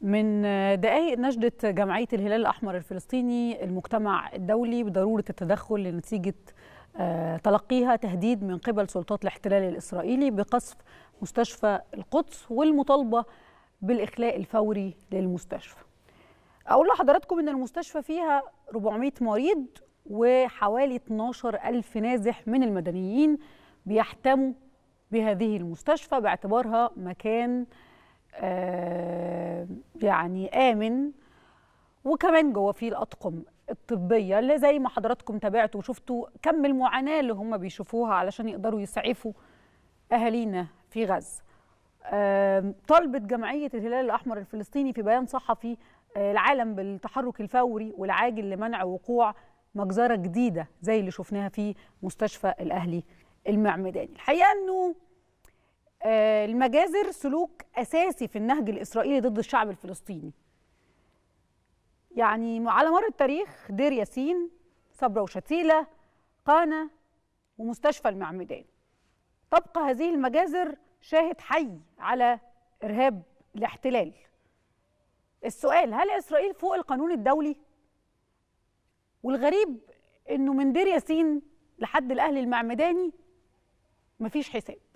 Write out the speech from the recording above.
من دقائق نجدة جمعية الهلال الأحمر الفلسطيني المجتمع الدولي بضرورة التدخل لنتيجة آه، تلقيها تهديد من قبل سلطات الاحتلال الإسرائيلي بقصف مستشفى القدس والمطالبة بالإخلاء الفوري للمستشفى أقول لحضراتكم أن المستشفى فيها 400 مريض وحوالي 12 ألف نازح من المدنيين بيحتموا بهذه المستشفى باعتبارها مكان آه يعني آمن وكمان جوه فيه الأطقم الطبية اللي زي ما حضراتكم تابعتوا وشفتوا كم المعاناة اللي هم بيشوفوها علشان يقدروا يسعفوا أهالينا في غزة طالبت جمعية الهلال الأحمر الفلسطيني في بيان صحفي آه، العالم بالتحرك الفوري والعاجل لمنع وقوع مجزرة جديدة زي اللي شفناها في مستشفى الأهلي المعمداني الحقيقة أنه آه، المجازر سلوك اساسي في النهج الاسرائيلي ضد الشعب الفلسطيني يعني على مر التاريخ دير ياسين صبرا وشتيله قانا ومستشفى المعمدان تبقى هذه المجازر شاهد حي على ارهاب الاحتلال السؤال هل اسرائيل فوق القانون الدولي والغريب انه من دير ياسين لحد الاهلي المعمداني مفيش حساب